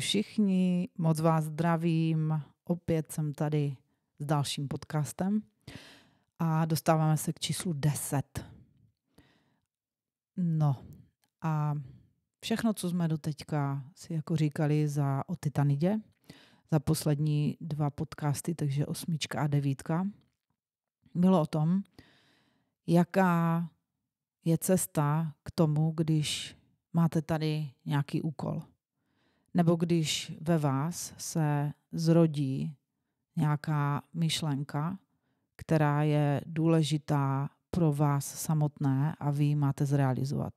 všichni, moc vás zdravím. Opět jsem tady s dalším podcastem a dostáváme se k číslu 10. No a všechno, co jsme doteďka si jako říkali za o Titanidě, za poslední dva podcasty, takže osmička a devítka, bylo o tom, jaká je cesta k tomu, když máte tady nějaký úkol nebo když ve vás se zrodí nějaká myšlenka, která je důležitá pro vás samotné a vy ji máte zrealizovat.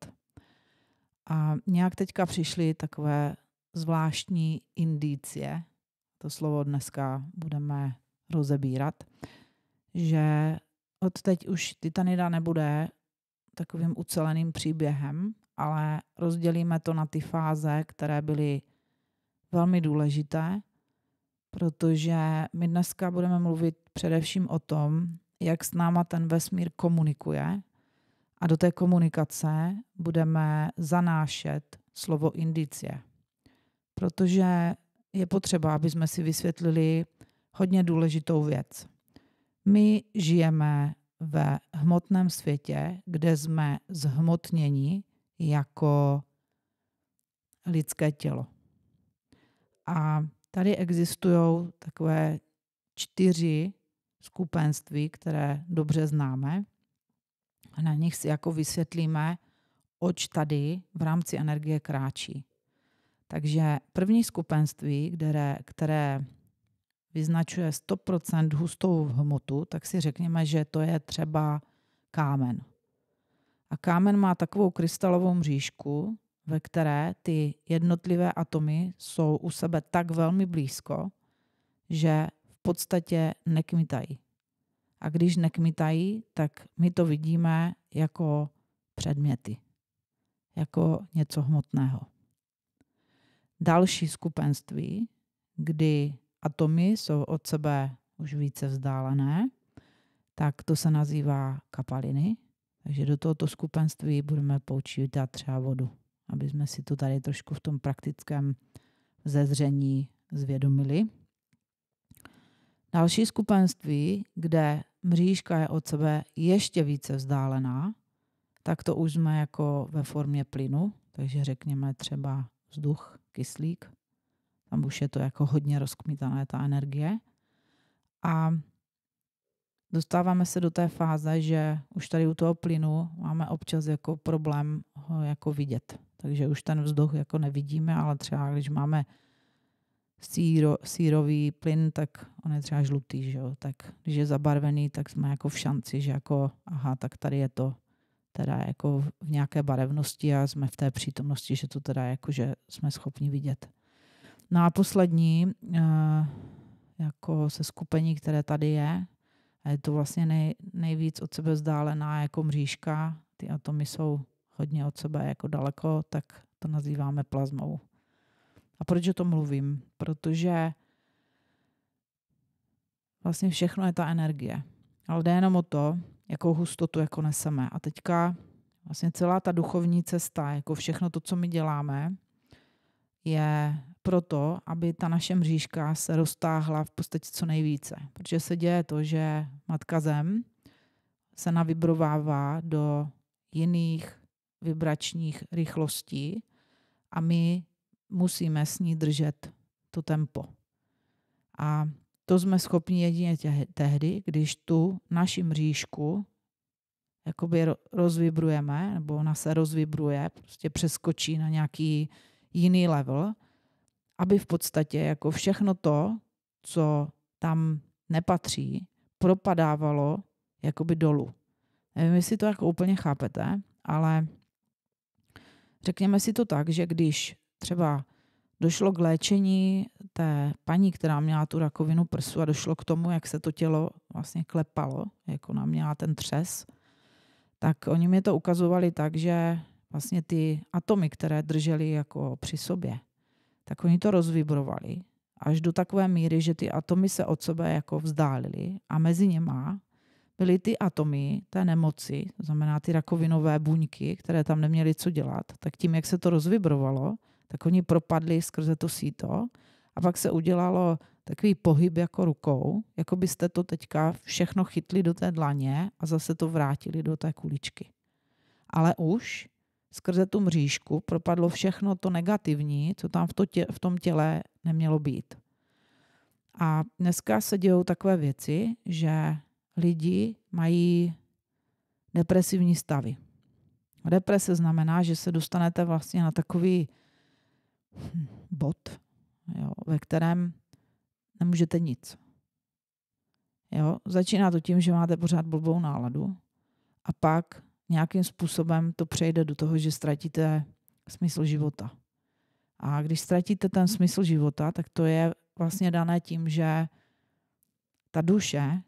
A nějak teďka přišly takové zvláštní indicie, to slovo dneska budeme rozebírat, že od teď už Titanida nebude takovým uceleným příběhem, ale rozdělíme to na ty fáze, které byly velmi důležité, protože my dneska budeme mluvit především o tom, jak s náma ten vesmír komunikuje a do té komunikace budeme zanášet slovo indicie. Protože je potřeba, aby jsme si vysvětlili hodně důležitou věc. My žijeme ve hmotném světě, kde jsme zhmotněni jako lidské tělo. A tady existují takové čtyři skupenství, které dobře známe. A na nich si jako vysvětlíme, oč tady v rámci energie kráčí. Takže první skupenství, které, které vyznačuje 100% hustou hmotu, tak si řekněme, že to je třeba kámen. A kámen má takovou krystalovou mřížku, ve které ty jednotlivé atomy jsou u sebe tak velmi blízko, že v podstatě nekmitají. A když nekmitají, tak my to vidíme jako předměty, jako něco hmotného. Další skupenství, kdy atomy jsou od sebe už více vzdálené, tak to se nazývá kapaliny. Takže do tohoto skupenství budeme poučítat třeba vodu aby jsme si to tady trošku v tom praktickém zezření zvědomili. Další skupenství, kde mřížka je od sebe ještě více vzdálená, tak to už jsme jako ve formě plynu, takže řekněme třeba vzduch, kyslík. Tam už je to jako hodně rozkmítané ta energie. A dostáváme se do té fáze, že už tady u toho plynu máme občas jako problém ho jako vidět. Takže už ten vzduch jako nevidíme, ale třeba když máme síro, sírový plyn, tak on je třeba žlutý, že jo? tak když je zabarvený, tak jsme jako v šanci, že jako aha, tak tady je to teda jako v nějaké barevnosti a jsme v té přítomnosti, že to teda jako, že jsme schopni vidět. No a poslední eh, jako se skupení, které tady je, a je to vlastně nej, nejvíc od sebe vzdálená jako mřížka. Ty atomy jsou hodně od sebe jako daleko, tak to nazýváme plazmou. A proč o tom mluvím? Protože vlastně všechno je ta energie. Ale jde jenom o to, jakou hustotu jako neseme. A teďka vlastně celá ta duchovní cesta, jako všechno to, co my děláme, je proto, aby ta naše mřížka se roztáhla v podstatě co nejvíce. Protože se děje to, že matka zem se navibrovává do jiných vibračních rychlostí a my musíme s ní držet to tempo. A to jsme schopni jedině tehdy, když tu naši mřížku jakoby rozvibrujeme, nebo ona se rozvibruje, prostě přeskočí na nějaký jiný level – aby v podstatě jako všechno to, co tam nepatří, propadávalo jakoby dolů. Nevím, jestli to jako úplně chápete, ale řekněme si to tak, že když třeba došlo k léčení té paní, která měla tu rakovinu prsu a došlo k tomu, jak se to tělo vlastně klepalo, jako ona měla ten třes, tak oni mi to ukazovali tak, že vlastně ty atomy, které drželi jako při sobě, tak oni to rozvibrovali až do takové míry, že ty atomy se od sebe jako vzdálily a mezi něma byly ty atomy té nemoci, to znamená ty rakovinové buňky, které tam neměly co dělat, tak tím, jak se to rozvibrovalo, tak oni propadli skrze to síto a pak se udělalo takový pohyb jako rukou, jako byste to teďka všechno chytli do té dlaně a zase to vrátili do té kuličky. Ale už skrze tu mřížku propadlo všechno to negativní, co tam v, to tě, v tom těle nemělo být. A dneska se dějou takové věci, že lidi mají depresivní stavy. Deprese znamená, že se dostanete vlastně na takový hm, bod, jo, ve kterém nemůžete nic. Jo, začíná to tím, že máte pořád blbou náladu a pak nějakým způsobem to přejde do toho, že ztratíte smysl života. A když ztratíte ten smysl života, tak to je vlastně dané tím, že ta duše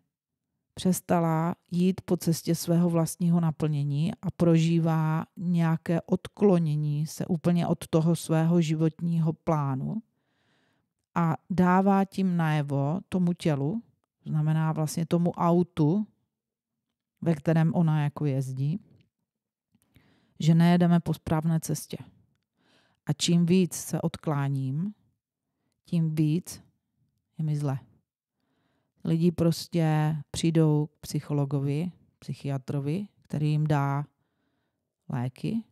přestala jít po cestě svého vlastního naplnění a prožívá nějaké odklonění se úplně od toho svého životního plánu a dává tím najevo tomu tělu, znamená vlastně tomu autu, ve kterém ona jako jezdí, že nejedeme po správné cestě. A čím víc se odkláním, tím víc je mi zle. Lidi prostě přijdou k psychologovi, psychiatrovi, který jim dá léky.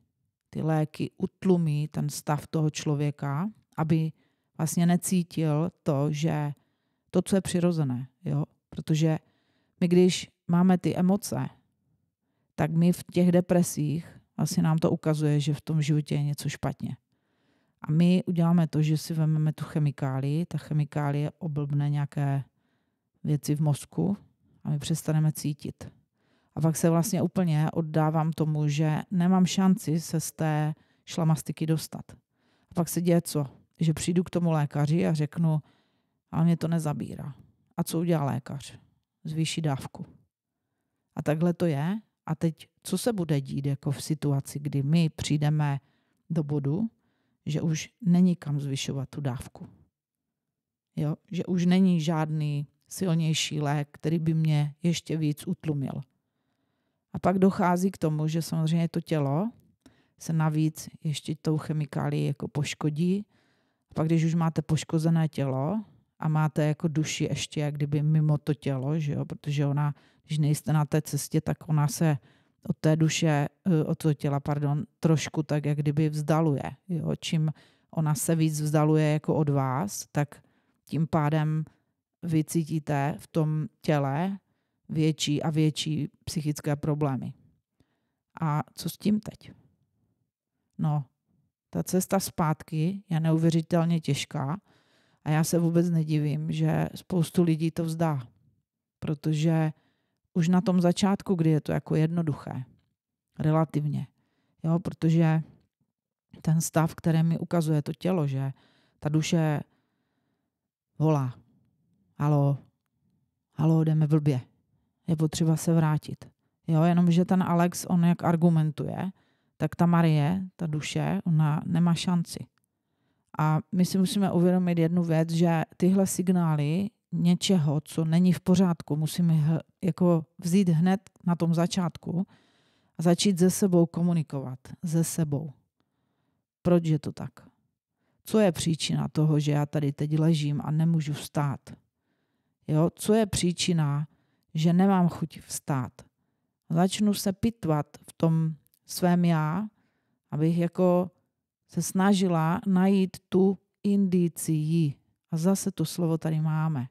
Ty léky utlumí ten stav toho člověka, aby vlastně necítil to, že to, co je přirozené, jo? protože my když máme ty emoce, tak my v těch depresích vlastně nám to ukazuje, že v tom životě je něco špatně. A my uděláme to, že si vezmeme tu chemikálii, ta chemikálie oblbne nějaké věci v mozku a my přestaneme cítit. A pak se vlastně úplně oddávám tomu, že nemám šanci se z té šlamastiky dostat. A pak se děje co? Že přijdu k tomu lékaři a řeknu, ale mě to nezabírá. A co udělá lékař? zvýší dávku. A takhle to je. A teď, co se bude dít jako v situaci, kdy my přijdeme do bodu, že už není kam zvyšovat tu dávku. Jo? Že už není žádný silnější lék, který by mě ještě víc utlumil. A pak dochází k tomu, že samozřejmě to tělo se navíc ještě tou chemikálií jako poškodí. A pak, když už máte poškozené tělo, a máte jako duši ještě jak kdyby mimo to tělo, že jo? protože ona, když nejste na té cestě, tak ona se od té duše, eh, od toho těla, pardon, trošku tak jak kdyby vzdaluje. Jo? Čím ona se víc vzdaluje jako od vás, tak tím pádem vy cítíte v tom těle větší a větší psychické problémy. A co s tím teď? No, ta cesta zpátky je neuvěřitelně těžká, a já se vůbec nedivím, že spoustu lidí to vzdá, protože už na tom začátku, kdy je to jako jednoduché, relativně, jo, protože ten stav, který mi ukazuje to tělo, že ta duše volá, halo, halo, jdeme blbě, je potřeba se vrátit. Jo, jenomže ten Alex, on jak argumentuje, tak ta Marie, ta duše, ona nemá šanci. A my si musíme uvědomit jednu věc, že tyhle signály něčeho, co není v pořádku, musíme jako vzít hned na tom začátku a začít ze sebou komunikovat. ze sebou. Proč je to tak? Co je příčina toho, že já tady teď ležím a nemůžu vstát? Jo? Co je příčina, že nemám chuť vstát? Začnu se pitvat v tom svém já, abych jako se snažila najít tu indicii. A zase to slovo tady máme.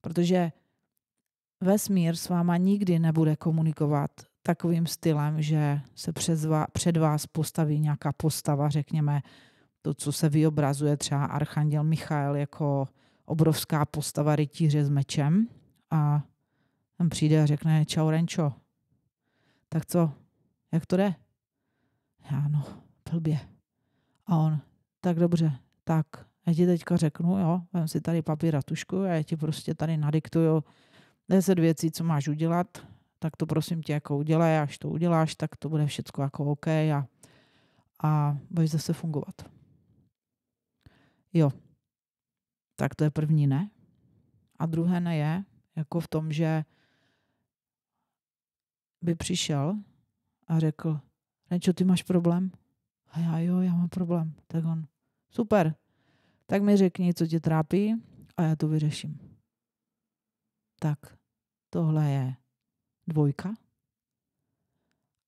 Protože vesmír s váma nikdy nebude komunikovat takovým stylem, že se před vás postaví nějaká postava, řekněme, to, co se vyobrazuje třeba Archanděl Michal jako obrovská postava rytíře s mečem a tam přijde a řekne, čau Renčo, tak co, jak to jde? Já no, blbě. A on, tak dobře, tak já ti teďka řeknu, jo, vem si tady papír a tušku a já ti prostě tady nadiktuju deset věcí, co máš udělat, tak to prosím tě jako udělej, až to uděláš, tak to bude všechno jako OK a, a budeš zase fungovat. Jo, tak to je první ne. A druhé ne je jako v tom, že by přišel a řekl, Renčo, ty máš problém? A já jo, já mám problém. Tak on, super, tak mi řekni, co tě trápí a já to vyřeším. Tak, tohle je dvojka.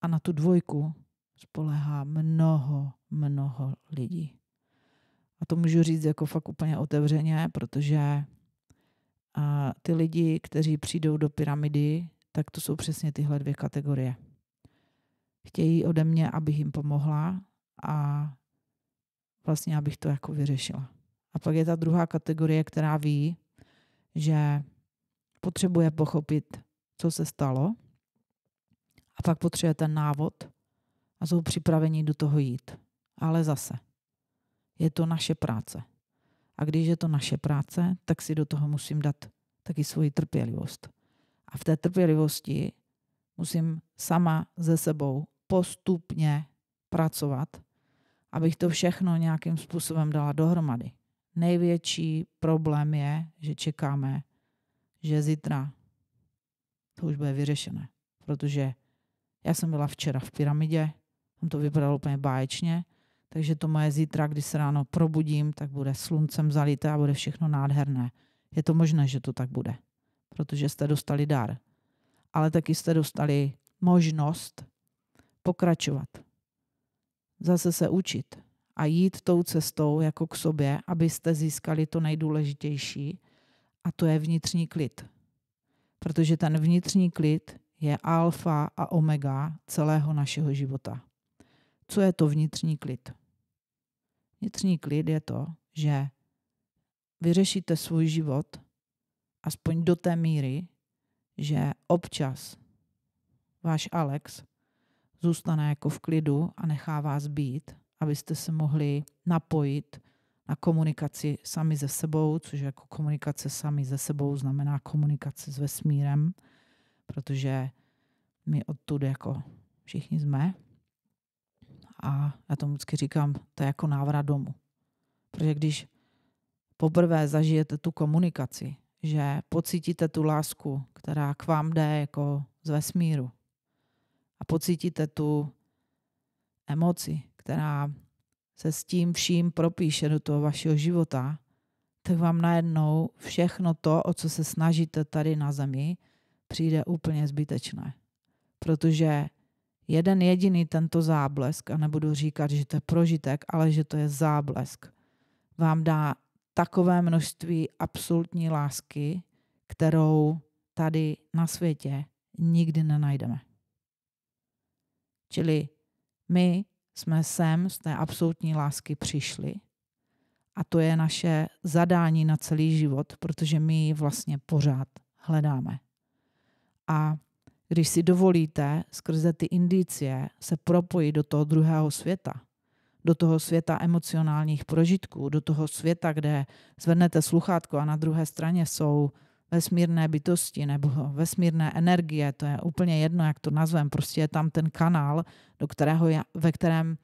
A na tu dvojku spolehá mnoho, mnoho lidí. A to můžu říct jako fakt úplně otevřeně, protože a ty lidi, kteří přijdou do pyramidy, tak to jsou přesně tyhle dvě kategorie. Chtějí ode mě, abych jim pomohla, a vlastně abych to jako vyřešila. A pak je ta druhá kategorie, která ví, že potřebuje pochopit, co se stalo a pak potřebuje ten návod a jsou připraveni do toho jít. Ale zase, je to naše práce. A když je to naše práce, tak si do toho musím dát taky svoji trpělivost. A v té trpělivosti musím sama ze sebou postupně pracovat abych to všechno nějakým způsobem dala dohromady. Největší problém je, že čekáme, že zítra to už bude vyřešené. Protože já jsem byla včera v pyramidě, tam to vypadalo úplně báječně, takže to moje zítra, když se ráno probudím, tak bude sluncem zalité a bude všechno nádherné. Je to možné, že to tak bude, protože jste dostali dar. Ale taky jste dostali možnost pokračovat zase se učit a jít tou cestou jako k sobě, abyste získali to nejdůležitější a to je vnitřní klid. Protože ten vnitřní klid je alfa a omega celého našeho života. Co je to vnitřní klid? Vnitřní klid je to, že vyřešíte svůj život aspoň do té míry, že občas váš Alex zůstane jako v klidu a nechá vás být, abyste se mohli napojit na komunikaci sami ze sebou, což jako komunikace sami ze sebou znamená komunikace s vesmírem, protože my odtud jako všichni jsme. A já tomu vždycky říkám, to je jako návrat domů. Protože když poprvé zažijete tu komunikaci, že pocítíte tu lásku, která k vám jde jako z vesmíru, a pocítíte tu emoci, která se s tím vším propíše do toho vašeho života, tak vám najednou všechno to, o co se snažíte tady na zemi, přijde úplně zbytečné. Protože jeden jediný tento záblesk, a nebudu říkat, že to je prožitek, ale že to je záblesk, vám dá takové množství absolutní lásky, kterou tady na světě nikdy nenajdeme. Čili my jsme sem z té absolutní lásky přišli a to je naše zadání na celý život, protože my ji vlastně pořád hledáme. A když si dovolíte skrze ty indicie se propojit do toho druhého světa, do toho světa emocionálních prožitků, do toho světa, kde zvednete sluchátko a na druhé straně jsou vesmírné bytosti nebo vesmírné energie, to je úplně jedno, jak to nazvem, prostě je tam ten kanál, do kterého je, ve kterém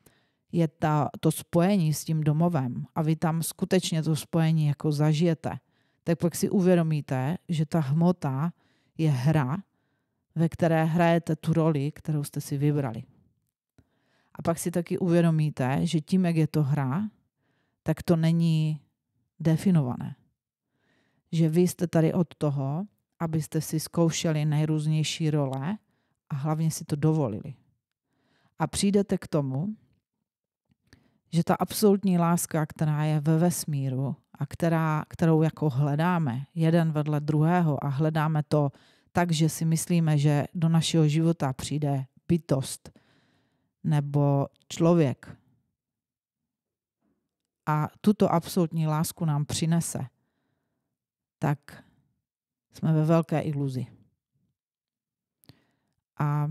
je ta, to spojení s tím domovem a vy tam skutečně to spojení jako zažijete, tak pak si uvědomíte, že ta hmota je hra, ve které hrajete tu roli, kterou jste si vybrali. A pak si taky uvědomíte, že tím, jak je to hra, tak to není definované že vy jste tady od toho, abyste si zkoušeli nejrůznější role a hlavně si to dovolili. A přijdete k tomu, že ta absolutní láska, která je ve vesmíru a která, kterou jako hledáme jeden vedle druhého a hledáme to tak, že si myslíme, že do našeho života přijde bytost nebo člověk a tuto absolutní lásku nám přinese – tak jsme ve velké iluzi. A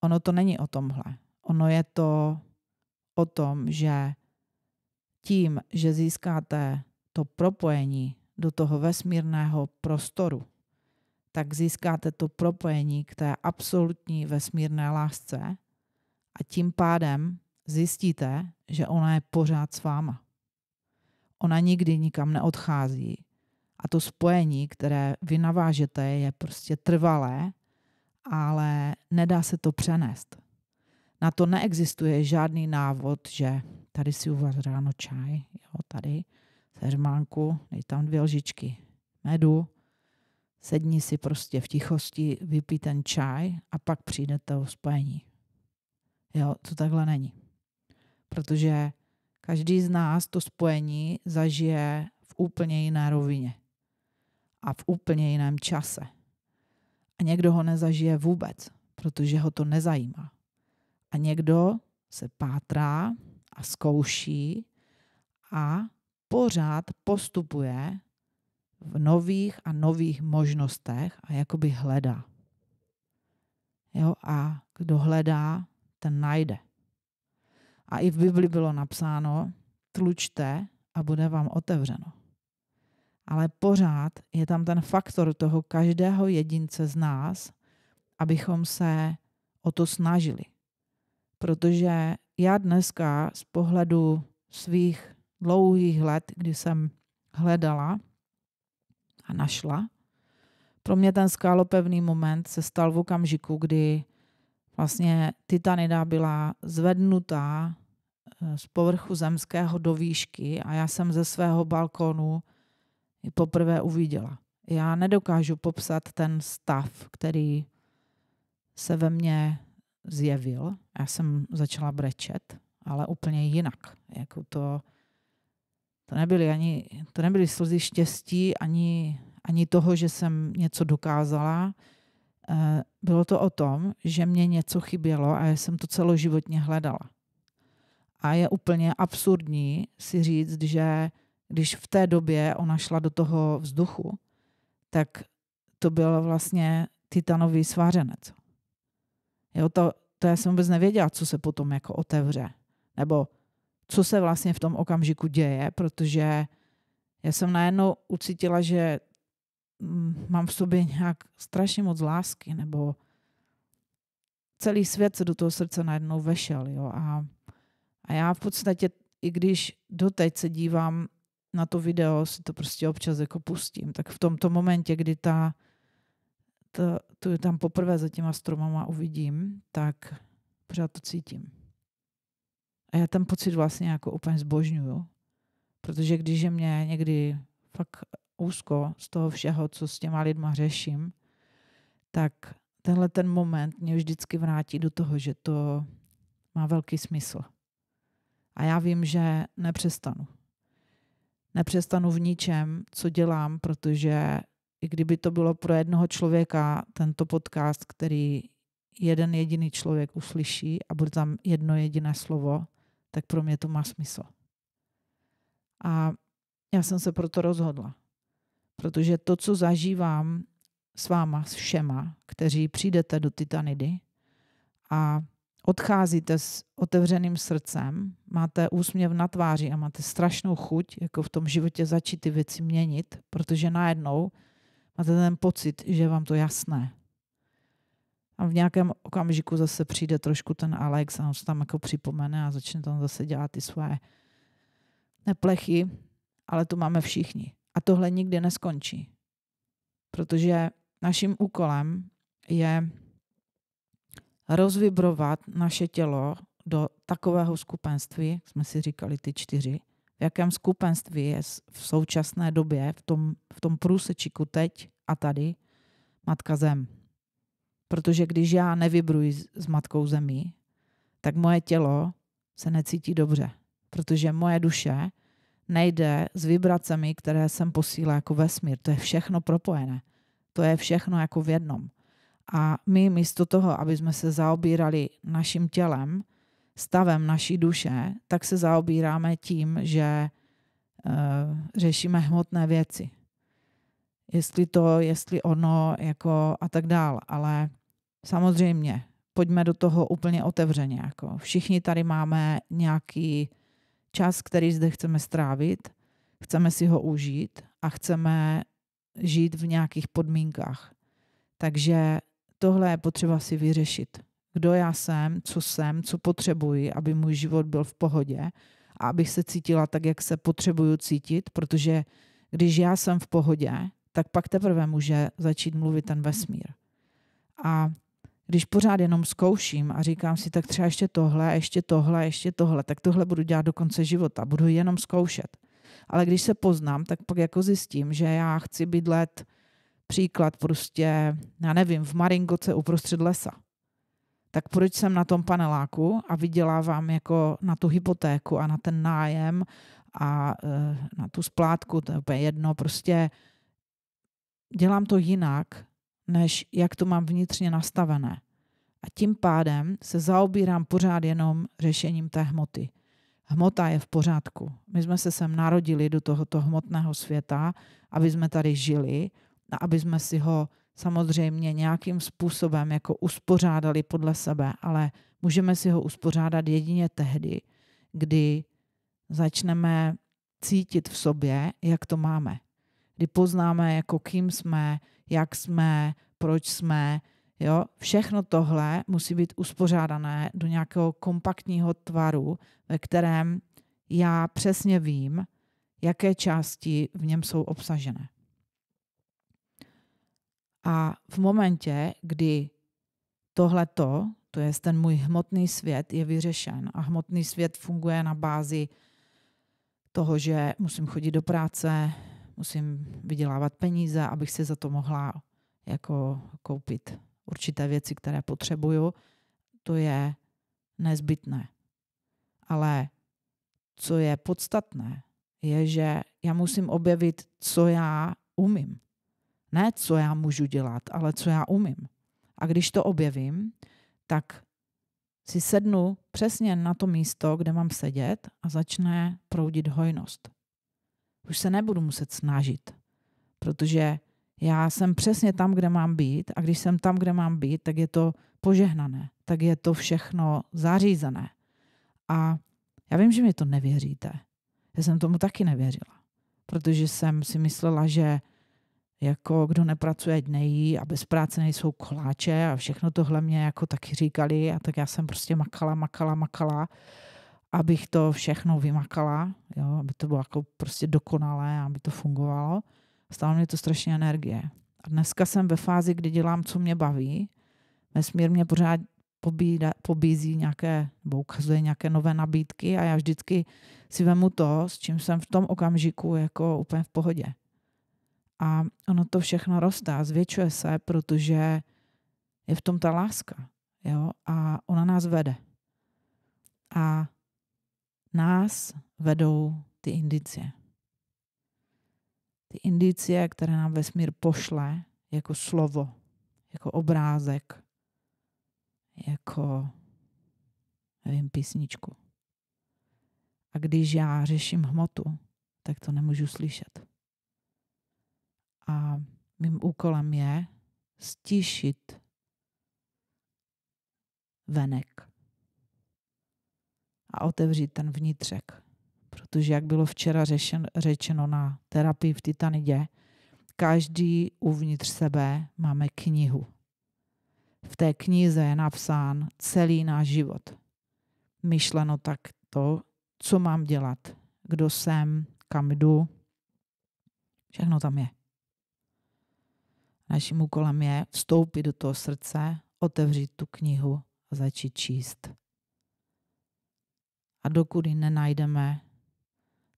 ono to není o tomhle. Ono je to o tom, že tím, že získáte to propojení do toho vesmírného prostoru, tak získáte to propojení k té absolutní vesmírné lásce a tím pádem zjistíte, že ona je pořád s váma. Ona nikdy nikam neodchází, a to spojení, které vy navážete, je prostě trvalé, ale nedá se to přenést. Na to neexistuje žádný návod, že tady si uvař ráno čaj, jo, tady seřmánku, dej tam dvě lžičky medu, sedni si prostě v tichosti, vypij ten čaj a pak přijde to spojení. Jo, to takhle není. Protože každý z nás to spojení zažije v úplně jiné rovině a v úplně jiném čase. A někdo ho nezažije vůbec, protože ho to nezajímá. A někdo se pátrá a zkouší a pořád postupuje v nových a nových možnostech a jakoby hledá. Jo, a kdo hledá, ten najde. A i v Bibli bylo napsáno, tlučte a bude vám otevřeno ale pořád je tam ten faktor toho každého jedince z nás, abychom se o to snažili. Protože já dneska z pohledu svých dlouhých let, kdy jsem hledala a našla, pro mě ten skálopevný moment se stal v okamžiku, kdy vlastně Titanida byla zvednutá eh, z povrchu zemského do výšky a já jsem ze svého balkonu poprvé uviděla. Já nedokážu popsat ten stav, který se ve mně zjevil. Já jsem začala brečet, ale úplně jinak. Jako to, to, nebyly ani, to nebyly slzy štěstí, ani, ani toho, že jsem něco dokázala. Eh, bylo to o tom, že mě něco chybělo a já jsem to celoživotně hledala. A je úplně absurdní si říct, že když v té době ona šla do toho vzduchu, tak to byl vlastně titanový svářenec. Jo, to, to já jsem vůbec nevěděla, co se potom jako otevře. Nebo co se vlastně v tom okamžiku děje, protože já jsem najednou ucítila, že mm, mám v sobě nějak strašně moc lásky, nebo celý svět se do toho srdce najednou vešel. Jo? A, a já v podstatě, i když doteď se dívám na to video si to prostě občas jako pustím. Tak v tomto momentě, kdy ta, ta tu je tam poprvé za těma stromama uvidím, tak pořád to cítím. A já ten pocit vlastně jako úplně zbožňuju. Protože když je mě někdy fakt úzko z toho všeho, co s těma lidma řeším, tak tenhle ten moment mě vždycky vrátí do toho, že to má velký smysl. A já vím, že nepřestanu nepřestanu v ničem, co dělám, protože i kdyby to bylo pro jednoho člověka, tento podcast, který jeden jediný člověk uslyší a bude tam jedno jediné slovo, tak pro mě to má smysl. A já jsem se proto rozhodla. Protože to, co zažívám s váma, s všema, kteří přijdete do Titanidy a odcházíte s otevřeným srdcem, máte úsměv na tváři a máte strašnou chuť, jako v tom životě začít ty věci měnit, protože najednou máte ten pocit, že je vám to jasné. A v nějakém okamžiku zase přijde trošku ten Alex a on se tam jako připomene a začne tam zase dělat ty své neplechy, ale to máme všichni. A tohle nikdy neskončí. Protože naším úkolem je rozvibrovat naše tělo do takového skupenství, jsme si říkali ty čtyři, v jakém skupenství je v současné době, v tom, v tom průsečíku teď a tady, Matka Zem. Protože když já nevybruji s Matkou Zemí, tak moje tělo se necítí dobře, protože moje duše nejde s vibracemi, které jsem posílá jako vesmír. To je všechno propojené. To je všechno jako v jednom. A my místo toho, aby jsme se zaobírali naším tělem, stavem naší duše, tak se zaobíráme tím, že uh, řešíme hmotné věci. Jestli to, jestli ono, jako a tak dál. Ale samozřejmě, pojďme do toho úplně otevřeně. Jako. Všichni tady máme nějaký čas, který zde chceme strávit, chceme si ho užít a chceme žít v nějakých podmínkách. Takže tohle je potřeba si vyřešit. Kdo já jsem, co jsem, co potřebuji, aby můj život byl v pohodě a abych se cítila tak, jak se potřebuju cítit, protože když já jsem v pohodě, tak pak teprve může začít mluvit ten vesmír. A když pořád jenom zkouším a říkám si, tak třeba ještě tohle, ještě tohle, ještě tohle, tak tohle budu dělat do konce života, budu jenom zkoušet. Ale když se poznám, tak pak jako zjistím, že já chci bydlet Příklad prostě, já nevím, v Maringoce uprostřed lesa. Tak proč jsem na tom paneláku a vydělávám jako na tu hypotéku a na ten nájem a eh, na tu splátku, to je úplně jedno, prostě dělám to jinak, než jak to mám vnitřně nastavené. A tím pádem se zaobírám pořád jenom řešením té hmoty. Hmota je v pořádku. My jsme se sem narodili do tohoto hmotného světa, aby jsme tady žili aby jsme si ho samozřejmě nějakým způsobem jako uspořádali podle sebe, ale můžeme si ho uspořádat jedině tehdy, kdy začneme cítit v sobě, jak to máme. Kdy poznáme, jako kým jsme, jak jsme, proč jsme. Jo? Všechno tohle musí být uspořádané do nějakého kompaktního tvaru, ve kterém já přesně vím, jaké části v něm jsou obsažené. A v momentě, kdy tohleto, to je ten můj hmotný svět, je vyřešen a hmotný svět funguje na bázi toho, že musím chodit do práce, musím vydělávat peníze, abych si za to mohla jako koupit určité věci, které potřebuju, to je nezbytné. Ale co je podstatné, je, že já musím objevit, co já umím. Ne, co já můžu dělat, ale co já umím. A když to objevím, tak si sednu přesně na to místo, kde mám sedět a začne proudit hojnost. Už se nebudu muset snažit, protože já jsem přesně tam, kde mám být a když jsem tam, kde mám být, tak je to požehnané, tak je to všechno zařízené. A já vím, že mi to nevěříte. Já jsem tomu taky nevěřila, protože jsem si myslela, že jako kdo nepracuje, nejí a bez práce nejsou koláče a všechno tohle mě jako taky říkali a tak já jsem prostě makala, makala, makala, abych to všechno vymakala, jo, aby to bylo jako prostě dokonalé, aby to fungovalo. Stálo mě to strašně energie. A dneska jsem ve fázi, kdy dělám, co mě baví. Vesmír mě pořád pobída, pobízí nějaké, nebo ukazuje nějaké nové nabídky a já vždycky si vemu to, s čím jsem v tom okamžiku jako úplně v pohodě a ono to všechno roste a zvětšuje se, protože je v tom ta láska. Jo? A ona nás vede. A nás vedou ty indicie. Ty indicie, které nám vesmír pošle jako slovo, jako obrázek, jako, nevím, písničku. A když já řeším hmotu, tak to nemůžu slyšet. Mým úkolem je stišit venek a otevřít ten vnitřek. Protože jak bylo včera řešen, řečeno na terapii v Titanidě, každý uvnitř sebe máme knihu. V té knize je napsán celý náš život. Myšleno tak to, co mám dělat, kdo jsem, kam jdu, všechno tam je. Naším úkolem je vstoupit do toho srdce, otevřít tu knihu a začít číst. A dokud ji nenajdeme,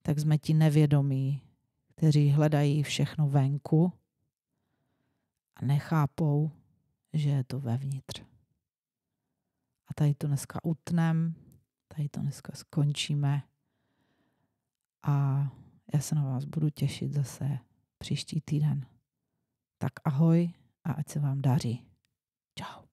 tak jsme ti nevědomí, kteří hledají všechno venku a nechápou, že je to vevnitř. A tady to dneska utnem, tady to dneska skončíme a já se na vás budu těšit zase příští týden. Tak ahoj a ať se vám daří. Čau.